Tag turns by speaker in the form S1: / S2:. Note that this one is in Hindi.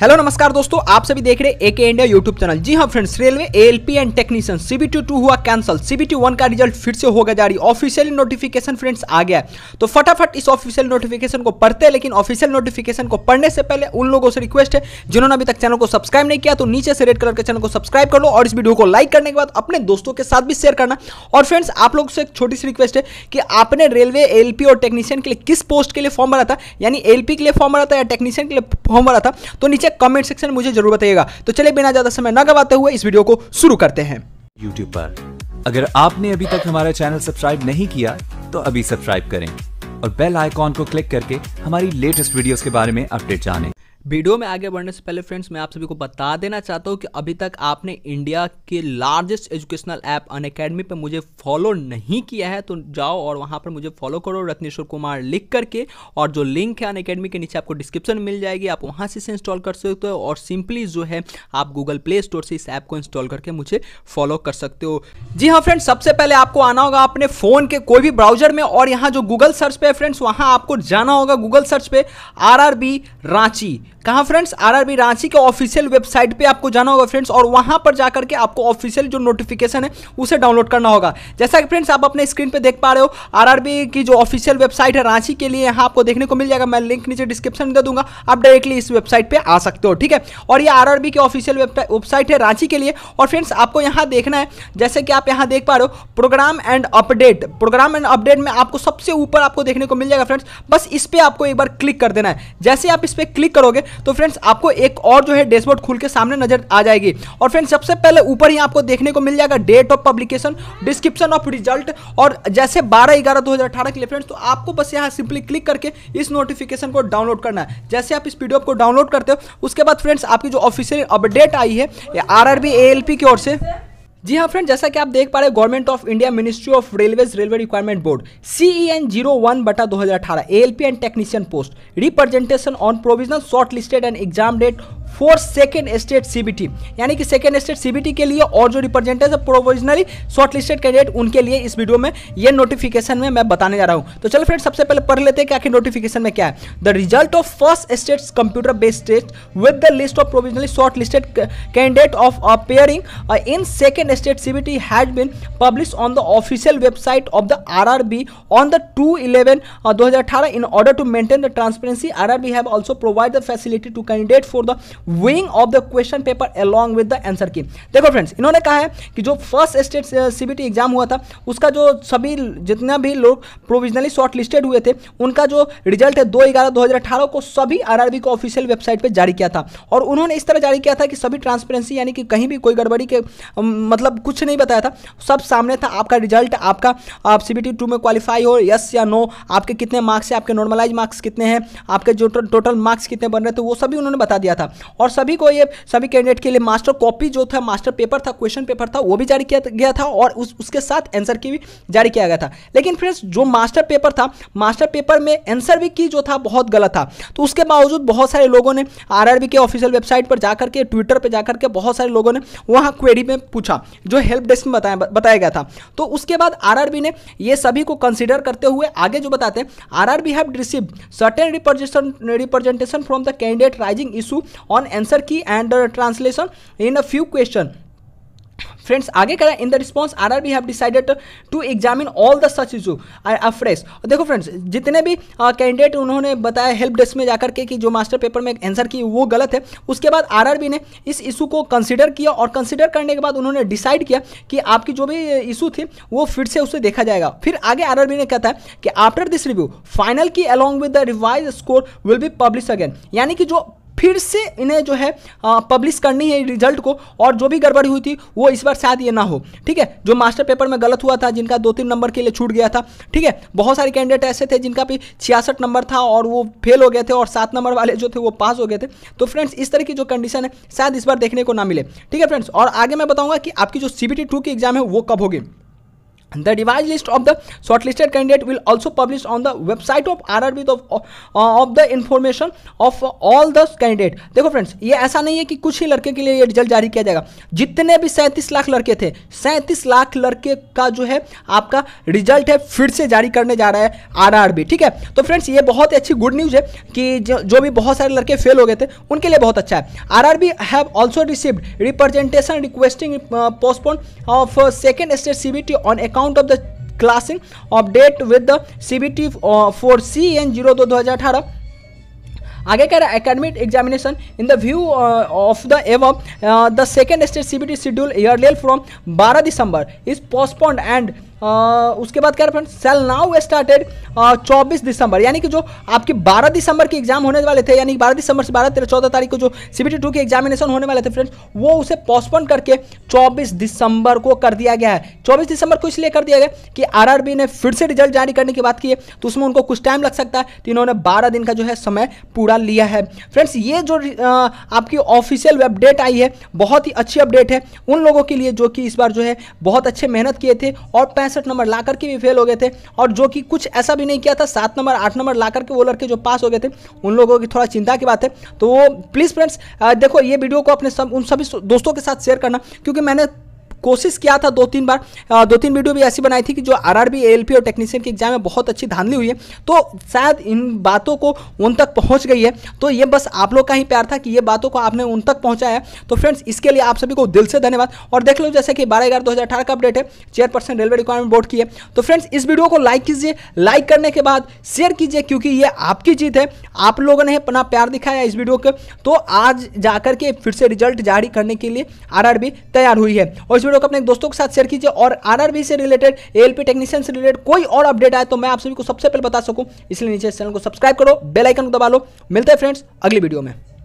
S1: हेलो नमस्कार दोस्तों आप सभी देख रहे एके इंडिया यूट्यूब चैनल जी हाँ friends railway LP and technician CBT two हुआ कैंसल सीबीटी वन का रिजल्ट फिर से होगा जारी ऑफिशियली नोटिफिकेशन फ्रेंड्स आ गया तो फटाफट इस ऑफिशियल नोटिफिकेशन को पढ़ते हैं लेकिन ऑफिशियल नोटिफिकेशन को पढ़ने से पहले उन लोगों से रिक्वेस्ट है जिन्होंने अभी तक चैनल को सब्सक्राइब नहीं किया तो नीचे से रेड कलर के चैनल को सब्सक्राइब कर लो और इस वीडियो को लाइक करने के बाद अपने दोस्तों के साथ भी शेयर करना और फ्रेंड्स आप लोग से एक छोटी सी रिक्वेस्ट है कि आपने रेलवे एल और टेक्नीशियन के लिए किस पोस्ट के लिए फॉर्म भरा था यानी एल के लिए फॉर्म भरा था या टेक्नीशियन के लिए फॉर्म भरा था तो नीचे है कमेंट सेक्शन में मुझे जरूर बताइएगा तो चलिए बिना ज्यादा समय न गवाते हुए इस वीडियो को शुरू करते हैं यूट्यूब पर अगर आपने अभी तक हमारा चैनल सब्सक्राइब नहीं किया तो अभी सब्सक्राइब करें और बेल आइकॉन को क्लिक करके हमारी लेटेस्ट वीडियोस के बारे में अपडेट जानें। वीडियो में आगे बढ़ने से पहले फ्रेंड्स मैं आप सभी को बता देना चाहता हूँ कि अभी तक आपने इंडिया के largest educational app Unacademy पर मुझे फॉलो नहीं किया है तो जाओ और वहाँ पर मुझे फॉलो करो रत्नेश्वर कुमार लिख करके और जो लिंक है अन अकेडमी के नीचे आपको डिस्क्रिप्शन मिल जाएगी आप वहाँ से इसे इंस्टॉल कर सकते हो और सिंपली जो है आप गूगल प्ले स्टोर से इस ऐप को इंस्टॉल करके मुझे फॉलो कर सकते हो जी हाँ फ्रेंड्स सबसे पहले आपको आना होगा अपने फ़ोन के कोई भी ब्राउजर में और यहाँ जो गूगल सर्च पे है फ्रेंड्स वहाँ आपको जाना होगा गूगल सर्च पे आर रांची कहाँ फ्रेंड्स आरआरबी रांची के ऑफिशियल वेबसाइट पे आपको जाना होगा फ्रेंड्स और वहाँ पर जाकर के आपको ऑफिशियल जो नोटिफिकेशन है उसे डाउनलोड करना होगा जैसा कि फ्रेंड्स आप अपने स्क्रीन पे देख पा रहे हो आरआरबी की जो ऑफिशियल वेबसाइट है रांची के लिए यहाँ आपको देखने को मिल जाएगा मैं लिंक नीचे डिस्क्रिप्शन में दे दूंगा आप डायरेक्टली इस वेबसाइट पर आ सकते हो ठीक है और ये आर की ऑफिशियल वेबसाइट है रांची के लिए और फ्रेंड्स आपको यहाँ देखना है जैसे कि आप यहाँ देख पा रहे हो program and update program and update में आपको सबसे ऊपर आपको देखने को मिल जाएगा फ्रेंड्स बस इस पर आपको एक बार क्लिक कर देना है जैसे आप इस पर क्लिक करोगे तो फ्रेंड्स आपको एक और जो है डैशबोर्ड खुल के सामने नजर आ जाएगी और फ्रेंड्स सबसे पहले ऊपर ही आपको देखने को मिल जाएगा date of publication description of result और जैसे बारह ग्यारह दो के लिए फ्रेंड्स तो आपको बस यहाँ सिंपली क्लिक करके इस नोटिफिकेशन को डाउनलोड करना है जैसे आप इस पीडीएफ को डाउनलोड करते हो उसके बाद फ्रेंड्स आपकी जो ऑफिशियल अपडेट आई है आर आर की ओर से जी हाँ फ्रेंड जैसा कि आप देख पा रहे government of India ministry of railways railway requirement board CE N zero one बटा दो हज़ार अठारह L P and technician post representation on provisional short listed and exam date for second state CBT यानी कि सेकेंड स्टेट सीबीटी के लिए और जो रिप्रेजेंटेटिव प्रोविजनली शॉर्टलिस्टेड कैंडिडेट उनके लिए इस वीडियो में ये नोटिफिकेशन में मैं बताने जा रहा हूँ तो चलो फ्रेंड सबसे पहले पढ़ लेते हैं क्या कि नोटिफिकेशन में क्या है the result of first state computer based test with the list of provisionally shortlisted candidate of appearing in second state CBT has been publish on the official website of the R R B on the two eleven दो हजार अठारह in order to maintain the transparency R R B have also provide the facility to candidate for the viewing of the question paper along with the answer key देखो फ्रेंड्स इन्होंने कहा है कि जो फर्स्ट स्टेट सीबीटी एग्जाम हुआ था उसका जो सभी जितना भी लोग प्रोविजनली शॉर्ट लिस्टेड हुए थे उनका जो रिजल्ट है दो ग्यारह दो हज़ार अठारह को सभी आरआरबी को ऑफिशियल वेबसाइट पर जारी किया था और उन्होंने इस तरह जारी किया था कि सभी ट्रांसपेरेंसी यानी कि कहीं भी कोई गड़बड़ी के um, मतलब कुछ नहीं बताया था सब सामने था आपका रिजल्ट आपका आप सी बी में क्वालिफाई हो यस या नो आपके कितने मार्क्स है आपके नॉर्मलाइज मार्क्स कितने हैं आपके जो टोटल मार्क्स कितने बन रहे थे वो सभी उन्होंने बता दिया था और सभी को ये सभी कैंडिडेट के लिए मास्टर कॉपी जो था मास्टर पेपर था क्वेश्चन पेपर था वो भी जारी किया गया था और उस उसके साथ एंसर की भी जारी किया गया था लेकिन फ्रेंड्स जो मास्टर पेपर था मास्टर पेपर में एंसर भी की जो था बहुत गलत था तो उसके बावजूद बहुत सारे लोगों ने आर के ऑफिशियल वेबसाइट पर जाकर के ट्विटर पर जाकर के बहुत सारे लोगों ने वहाँ क्वेरी में पूछा जो हेल्प डेस्क में बताया बताया गया था तो उसके बाद आर ने ये सभी को कंसिडर करते हुए आगे जो बताते हैं R R have receive certain representation from the candidate raising issue on answer key and translation in a few question friends आगे कह रहा है in the response R R B have decided to examine all the such issue fresh देखो फ्रेंड्स जितने भी कैंडिडेट uh, उन्होंने बताया हेल्प डेस्क में जाकर के कि जो मास्टर पेपर में आंसर की वो गलत है उसके बाद आर आर बी ने इस इशू को कंसिडर किया और कंसिडर करने के बाद उन्होंने डिसाइड किया कि आपकी जो भी इशू थी वो फिर से उसे देखा जाएगा फिर आगे आर आर बी ने कहता है कि after this review final key along with the revise score will be publish again यानी कि जो फिर से इन्हें जो है पब्लिश करनी है रिजल्ट को और जो भी गड़बड़ी हुई थी वो इस बार शायद ये ना हो ठीक है जो मास्टर पेपर में गलत हुआ था जिनका दो तीन नंबर के लिए छूट गया था ठीक है बहुत सारे कैंडिडेट ऐसे थे जिनका भी छियासठ नंबर था और वो फेल हो गए थे और सात नंबर वाले जो थे वो पास हो गए थे तो फ्रेंड्स इस तरह की जो कंडीशन है शायद इस बार देखने को ना मिले ठीक है फ्रेंड्स और आगे मैं बताऊंगा कि आपकी जो सी बी की एग्जाम है वो कब होगी The revised list of the shortlisted candidate will also published on the website of RRB of, uh, of the information of all the candidate देखो फ्रेंड्स ये ऐसा नहीं है कि कुछ ही लड़के के लिए ये रिजल्ट जारी किया जाएगा जितने भी सैंतीस लाख लड़के थे सैंतीस लाख लड़के का जो है आपका रिजल्ट है फिर से जारी करने जा रहा है आर आर बी ठीक है तो फ्रेंड्स ये बहुत ही अच्छी गुड न्यूज़ है कि जो, जो भी बहुत सारे लड़के फेल हो गए थे उनके लिए बहुत अच्छा है R R B have also received representation requesting postpone of second state C B T on account account the the update of four C N zero for CN 02 अठारह आगे कह रहा है academic examination in the view of the एव the second state CBT schedule earlier from 12 December is postponed and उसके बाद क्या फ्रेंड सेल नाउ स्टार्टेड चौबीस दिसंबर यानी कि जो आपके 12 दिसंबर के एग्जाम होने वाले थे यानी 12 दिसंबर से 12 तेरह चौदह तारीख को जो सीबीटी टू के एग्जामिनेशन होने वाले थे फ्रेंड्स वो उसे पोस्टपोन करके 24 दिसंबर को कर दिया गया है 24 दिसंबर को इसलिए कर दिया गया कि आरआरबी ने फिर से रिजल्ट जारी करने की बात की है तो उसमें उनको कुछ टाइम लग सकता है तो इन्होंने बारह दिन का जो है समय पूरा लिया है फ्रेंड्स ये जो आपकी ऑफिशियल अपडेट आई है बहुत ही अच्छी अपडेट है उन लोगों के लिए जो कि इस बार जो है बहुत अच्छे मेहनत किए थे और पैंसठ नंबर ला करके भी फेल हो गए थे और जो कि कुछ ऐसा भी नहीं किया था सात नंबर आठ नंबर ला करके वो लड़के जो पास हो गए थे उन लोगों की थोड़ा चिंता की बात है तो प्लीज़ फ्रेंड्स देखो ये वीडियो को अपने सब उन सभी दोस्तों के साथ शेयर करना क्योंकि मैंने कोशिश किया था दो तीन बार दो तीन वीडियो भी ऐसी बनाई थी कि जो आर आर और टेक्नीशियन के एग्जाम में बहुत अच्छी धांधली हुई है तो शायद इन बातों को उन तक पहुँच गई है तो ये बस आप लोग का ही प्यार था कि ये बातों को आपने उन तक पहुँचाया तो फ्रेंड्स इसके लिए आप सभी को दिल से धन्यवाद और देख लो जैसे कि बारह ग्यारह दो का अपडेट है चेयरपर्सन रेलवे रिक्वायरमेंट बोर्ड की है तो फ्रेंड्स इस वीडियो को लाइक कीजिए लाइक करने के बाद शेयर कीजिए क्योंकि ये आपकी जीत है आप लोगों ने अपना प्यार दिखाया इस वीडियो के तो आज जाकर के फिर से रिजल्ट जारी करने के लिए आरआरबी तैयार हुई है और वीडियो को अपने दोस्तों के साथ शेयर कीजिए और आरआरबी से रिलेटेड एलपी टेक्नीशियन से रिलेटेड कोई और अपडेट आए तो मैं आप सभी को सबसे पहले बता सकूं इसलिए नीचे चैनल को सब्सक्राइब करो बेल आइकन को दबा लो मिलते हैं फ्रेंड्स अगली वीडियो में